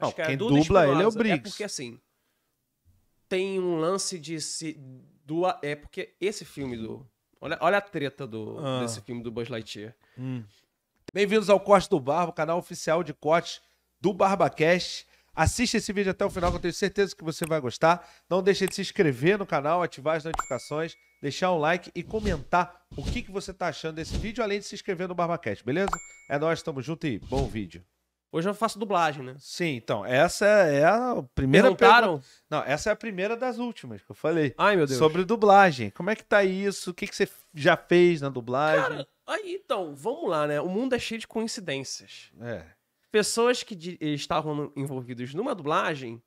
Não, que é quem dubla ele é o é Briggs. É porque assim, tem um lance de se do é porque esse filme do Olha, olha a treta do, ah. desse filme do Buzz Lightyear. Hum. Bem-vindos ao Corte do Barba, canal oficial de cortes do BarbaCast. Assista esse vídeo até o final, que eu tenho certeza que você vai gostar. Não deixe de se inscrever no canal, ativar as notificações, deixar um like e comentar o que, que você está achando desse vídeo, além de se inscrever no BarbaCast, beleza? É nóis, tamo junto e bom vídeo. Hoje eu faço dublagem, né? Sim, então, essa é, é a primeira Perguntaram? Pergunta... Não, essa é a primeira das últimas que eu falei. Ai, meu Deus. Sobre dublagem. Como é que tá isso? O que, que você já fez na dublagem? Cara, aí, então, vamos lá, né? O mundo é cheio de coincidências. É. Pessoas que eh, estavam envolvidas numa dublagem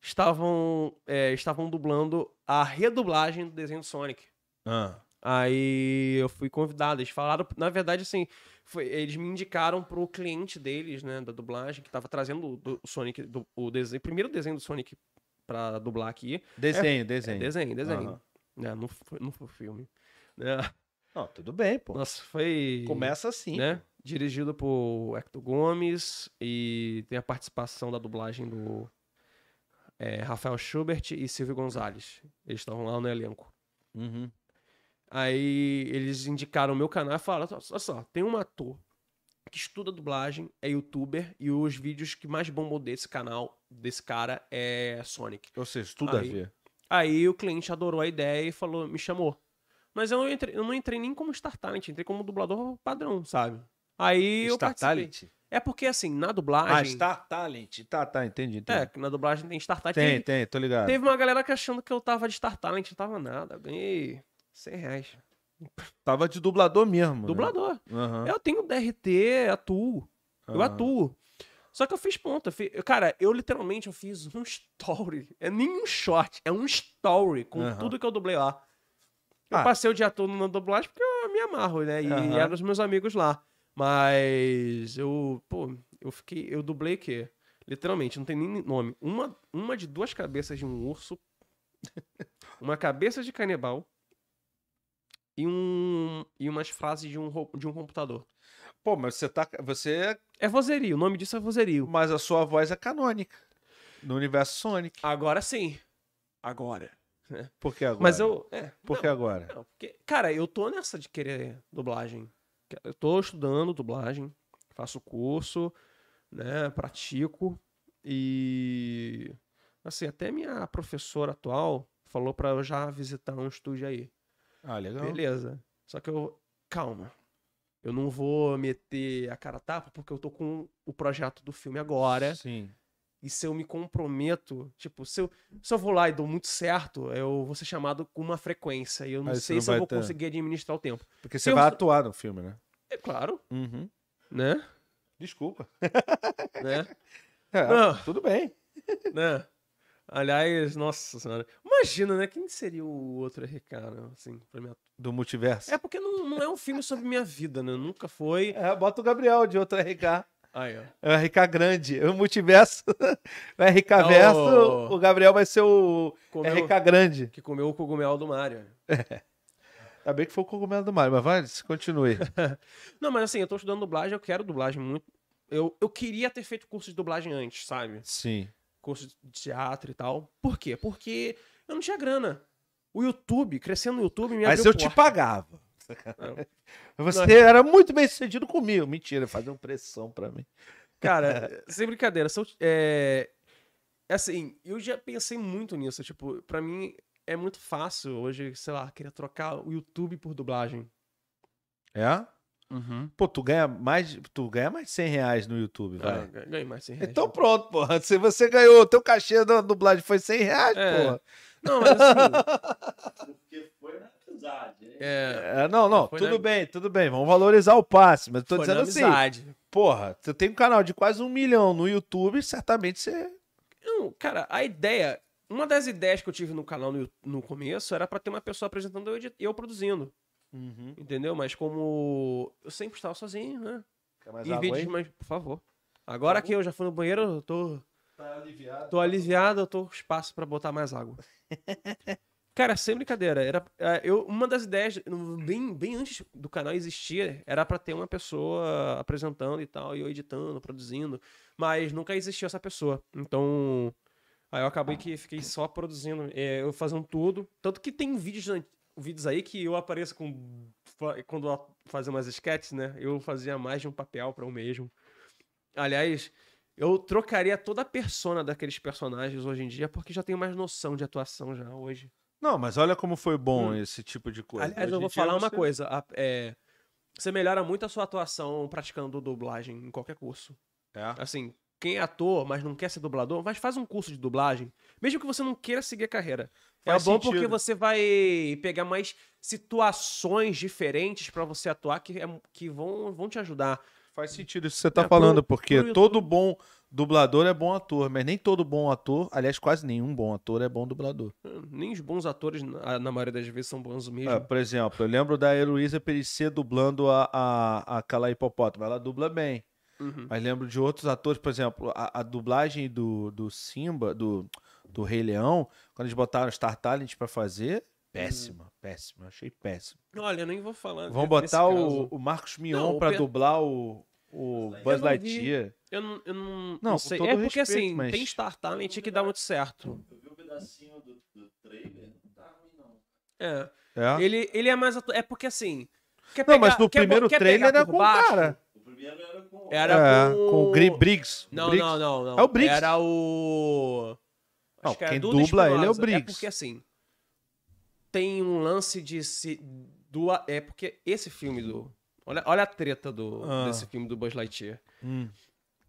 estavam, é, estavam dublando a redublagem do desenho Sonic. Ah. Aí eu fui convidado. Eles falaram, na verdade, assim, foi, eles me indicaram pro cliente deles, né, da dublagem, que tava trazendo do, o Sonic, do, o desenho, primeiro desenho do Sonic pra dublar aqui. Desenho, é, desenho. É, desenho, desenho. Uhum. não, foi, não foi filme. É. Não, tudo bem, pô. Nossa, foi. Começa assim. Né? Dirigido por Hector Gomes e tem a participação da dublagem do é, Rafael Schubert e Silvio Gonzalez. Eles estavam lá no elenco. Uhum. Aí eles indicaram o meu canal e falaram: olha só, tem um ator que estuda dublagem, é youtuber, e os vídeos que mais bombam desse canal, desse cara, é Sonic. Ou seja, tudo aí, a ver. Aí o cliente adorou a ideia e falou, me chamou. Mas eu não entrei, eu não entrei nem como Star Talent, entrei como dublador padrão, sabe? Aí Star eu participei. Talent? É porque, assim, na ah, dublagem. Ah, Star Talent. Tá, tá, entendi, entendi. É, na dublagem tem Star Talent. Tem, tem, tô ligado. Teve uma galera que achando que eu tava de Star Talent, não tava nada. Ganhei 100 reais. Tava de dublador mesmo. Né? Dublador. Né? Uhum. Eu tenho DRT, atuo. Uhum. Eu ah. atuo. Só que eu fiz ponta. Cara, eu literalmente eu fiz um story. É nem um short, é um story com uhum. tudo que eu dublei lá. Eu ah. passei o dia todo na dublagem porque eu me amarro, né? E uhum. eram os meus amigos lá. Mas eu, pô, eu fiquei. Eu dublei quê? Literalmente, não tem nem nome. Uma, uma de duas cabeças de um urso. uma cabeça de canibal e, um, e umas frases de um, de um computador. Pô, mas você tá. Você. É, é vozerio, o nome disso é vozerio. Mas a sua voz é canônica. No universo Sonic. Agora sim. Agora. É. Por que agora? Mas eu. É, Por que agora? Não, porque, cara, eu tô nessa de querer dublagem. Eu tô estudando dublagem, faço curso, né? Pratico. E. Assim, até minha professora atual falou para eu já visitar um estúdio aí. Ah, legal. Beleza. Só que eu. Calma. Eu não vou meter a cara a tapa porque eu tô com o projeto do filme agora. Sim. E se eu me comprometo, tipo, se eu, se eu vou lá e dou muito certo, eu vou ser chamado com uma frequência. E eu não Aí sei não se eu vou ter... conseguir administrar o tempo. Porque você vai atuar no filme, né? É claro. Uhum. Né? Desculpa. Né? É, tudo bem. Né? Aliás, nossa senhora. Imagina, né? Quem seria o outro RK, né? Assim, minha... Do multiverso. É porque não, não é um filme sobre minha vida, né? Nunca foi. É, bota o Gabriel de outro RK. Aí, ó. É, é, é, é o RK grande. O multiverso. o RK verso. Oh, o Gabriel vai ser o comeu, RK grande. Que comeu o cogumelo do Mario. É. Ainda bem que foi o cogumelo do Mario, mas vai, continue. não, mas assim, eu tô estudando dublagem, eu quero dublagem muito. Eu, eu queria ter feito curso de dublagem antes, sabe? Sim curso de teatro e tal. Por quê? Porque eu não tinha grana. O YouTube, crescendo no YouTube, me Mas eu porta. te pagava. Não. É. Você não. É. era muito bem sucedido comigo. Mentira, fazia uma pressão para mim. Cara, sem brincadeira, sou, é, é, assim, eu já pensei muito nisso. Tipo, para mim é muito fácil hoje, sei lá, querer trocar o YouTube por dublagem. É? Uhum. Pô, tu ganha mais, tu ganha mais de 100 reais no YouTube, é, vai. Ah, ganhei mais 100 reais. Então né? pronto, porra. Se você ganhou, teu cachê da dublagem foi 100 reais, é. porra. Não, mas assim... Porque foi na amizade, né? é. é, não, não, tudo na... bem, tudo bem. Vamos valorizar o passe, mas eu tô foi dizendo assim... Amizade. Porra, tu tem um canal de quase um milhão no YouTube, certamente você... Não, cara, a ideia... Uma das ideias que eu tive no canal no, no começo era para ter uma pessoa apresentando e eu, eu produzindo. Uhum. Entendeu? Mas como eu sempre estava sozinho, né? Quer mais e água vídeos, mas, por favor. Agora tá que eu já fui no banheiro, eu tô. Tá aliviado. Tô aliviado, eu tô com espaço para botar mais água. Cara, sem brincadeira, era é, eu uma das ideias bem, bem antes do canal existir era para ter uma pessoa apresentando e tal, e eu editando, produzindo, mas nunca existiu essa pessoa. Então, aí eu acabei que fiquei só produzindo, é, eu fazendo tudo, tanto que tem vídeos vídeos aí que eu apareço com. Quando fazia umas sketches, né? Eu fazia mais de um papel para o mesmo. Aliás, eu trocaria toda a persona daqueles personagens hoje em dia, porque já tenho mais noção de atuação já hoje. Não, mas olha como foi bom hum. esse tipo de coisa. Aliás, hoje eu vou falar uma coisa. A, é, você melhora muito a sua atuação praticando dublagem em qualquer curso. É. Assim, quem é ator, mas não quer ser dublador, mas faz um curso de dublagem. Mesmo que você não queira seguir a carreira. É faz é bom sentido. porque você vai pegar mais situações diferentes para você atuar que, é, que vão, vão te ajudar. Faz sentido isso que você tá é, falando, pro, porque pro todo bom dublador é bom ator, mas nem todo bom ator, aliás, quase nenhum bom ator é bom dublador. É, nem os bons atores, na maioria das vezes, são bons mesmo. É, por exemplo, eu lembro da Heloísa Perissé dublando a, a, a Cala Hipopótamo. Ela dubla bem. Uhum. Mas lembro de outros atores, por exemplo, a, a dublagem do, do Simba, do, do Rei Leão, quando eles botaram Star Talent pra fazer, Péssima, uhum. péssima. Achei péssima. Olha, eu nem vou falar. Vão botar o, o, Marcos Mion para dublar o, o Buzz Lightyear. Eu não, eu não, não, não sei. É porque respeito, assim, mas... tem Star Talent que dá muito certo. Eu vi um pedacinho do, do trailer, não tá ruim não. É. é. Ele, ele é mais. Atu... É porque assim. Quer não, mas no quer, primeiro quer trailer era com o cara era com. Era é, com... o Gri Briggs. Não, Briggs. não, não, não. É o Briggs. Era o. não, que quem dubla ele é o é Briggs. É porque assim. Tem um lance de se. Do, é porque esse filme do. Olha, olha a treta do, ah. desse filme do Buzz Lightyear. Hum.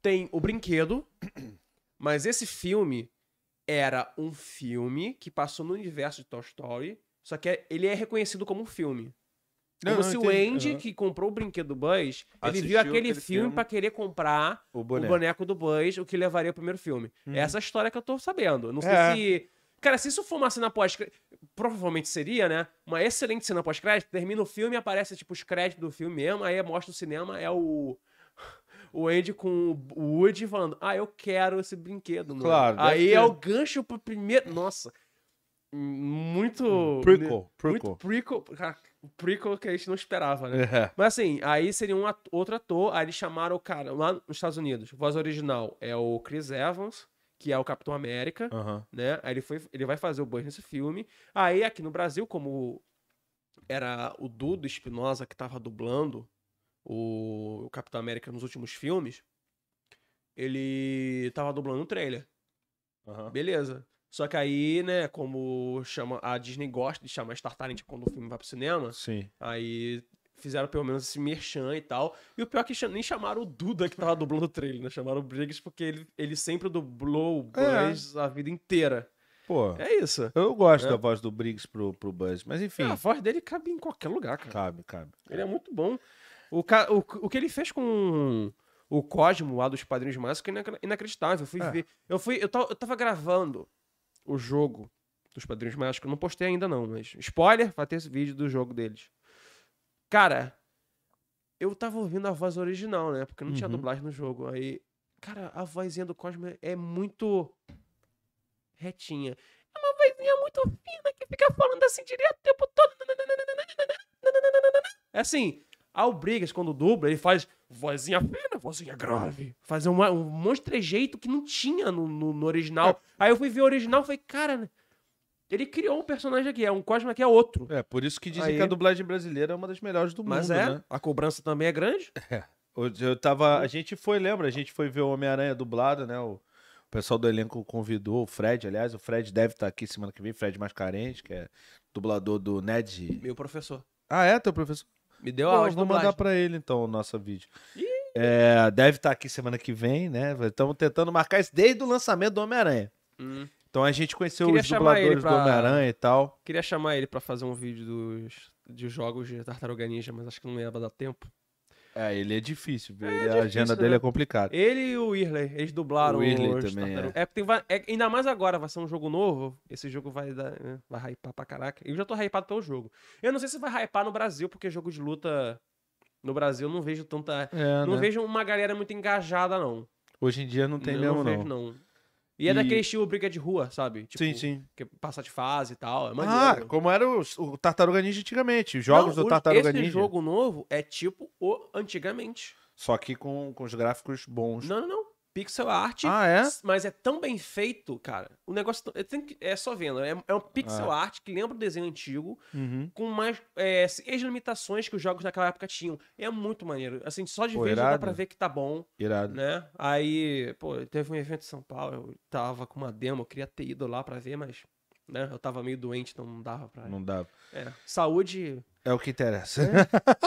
Tem o brinquedo, mas esse filme era um filme que passou no universo de Toy Story, só que é, ele é reconhecido como um filme. É não, Como não, se o Andy, uhum. que comprou o brinquedo do Buzz, Assistiu ele viu aquele, aquele filme, filme. para querer comprar o boneco. o boneco. do Buzz, o que levaria ao primeiro filme. É uhum. essa história que eu tô sabendo. Não sei é. se. Cara, se isso for uma cena pós-crédito, provavelmente seria, né? Uma excelente cena pós-crédito. Termina o filme aparece, tipo, os créditos do filme mesmo. Aí mostra o cinema, é o o Andy com o Woody falando: Ah, eu quero esse brinquedo, mano. Claro. Aí é o gancho pro primeiro. Nossa, Hum, muito. Prequel. Prequel. Muito prequel, prequel que a gente não esperava, né? É. Mas assim, aí seria um ator, outro ator, aí eles chamaram o cara lá nos Estados Unidos. Voz original é o Chris Evans, que é o Capitão América, né? Aí ele, foi, ele vai fazer o Buzz nesse filme. Aí aqui no Brasil, como era o Dudo Espinosa que tava dublando o Capitão América nos últimos filmes, ele tava dublando o um trailer. Beleza. Só que aí, né, como chama, a Disney gosta de chamar Star Talent quando o filme vai pro cinema. Sim. Aí fizeram pelo menos esse merchan e tal. E o pior é que nem chamaram o Duda que tava dublando o trailer, né? Chamaram o Briggs porque ele, ele sempre dublou o Buzz é. a vida inteira. Pô. É isso. Eu gosto é. da voz do Briggs pro, pro Buzz, mas enfim. É, a voz dele cabe em qualquer lugar, cara. Cabe, cabe. Ele é muito bom. O, ca... o, o que ele fez com o Cosmo lá dos Padrinhos Mágicos é inacreditável. Eu fui é. ver. Eu, fui, eu, tava, eu tava gravando o jogo dos Padrinhos Mágicos. Não postei ainda não, mas spoiler, vai ter esse vídeo do jogo deles. Cara, eu tava ouvindo a voz original, né? Porque não uhum. tinha dublagem no jogo. Aí, cara, a vozinha do Cosmo é muito retinha. É uma vozinha muito fina que fica falando assim direto o tempo todo. É assim, Albrigas, quando dubla, ele faz vozinha fina, vozinha grave. Fazer uma, um monte de trejeito que não tinha no, no, no original. É. Aí eu fui ver o original e falei, cara, né? ele criou um personagem aqui, é um Cosma que é outro. É, por isso que dizem Aí... que a dublagem brasileira é uma das melhores do Mas mundo, é, né? A cobrança também é grande. É. Eu tava. A gente foi, lembra? A gente foi ver o Homem-Aranha dublado, né? O, o pessoal do elenco convidou o Fred, aliás, o Fred deve estar tá aqui semana que vem, Fred Mascarenhas, que é dublador do Ned. Meu professor. Ah, é? Teu professor? Me deu a áudio Vou mandar para ele, então, o nosso vídeo. É, deve estar tá aqui semana que vem, né? Estamos tentando marcar isso desde o lançamento do Homem-Aranha. Hum. Então a gente conheceu Queria os dubladores pra... do Homem-Aranha e tal. Queria chamar ele para fazer um vídeo dos de jogos de Tartaruga Ninja, mas acho que não ia dar tempo. É, ele é difícil, é ele, a agenda né? dele é complicada. Ele e o Irley, eles dublaram o Irley também. É. É, tem, é, ainda mais agora, vai ser um jogo novo. Esse jogo vai dar, né, vai hypar pra caraca. Eu já tô hypado pelo jogo. Eu não sei se vai hypar no Brasil, porque jogo de luta no Brasil não vejo tanta. É, não né? vejo uma galera muito engajada, não. Hoje em dia não tem não mesmo, não. Vejo, não. E, é daquele estilo briga de rua, sabe? Tipo, sim, sim. Que passa de fase e tal. É Ah, como era o, o Tartaruga Ninja antigamente. Os jogos Não, do o, Tartaruga o Ninja. Esse jogo novo é tipo o antigamente. Só que com, com os gráficos bons. Não, não, não pixel art. Ah, é? Mas é tão bem feito, cara. O negócio que, é só vendo. É, é um pixel ah. art que lembra o desenho antigo, uhum. com mais é, as limitações que os jogos daquela época tinham. É muito maneiro. Assim, só de pô, ver irado. já dá pra ver que tá bom. Irado. Né? Aí, pô, teve um evento em São Paulo, eu tava com uma demo, eu queria ter ido lá pra ver, mas... Né? Eu tava meio doente, então não dava pra... Não dava. É. Saúde... É o que interessa. É.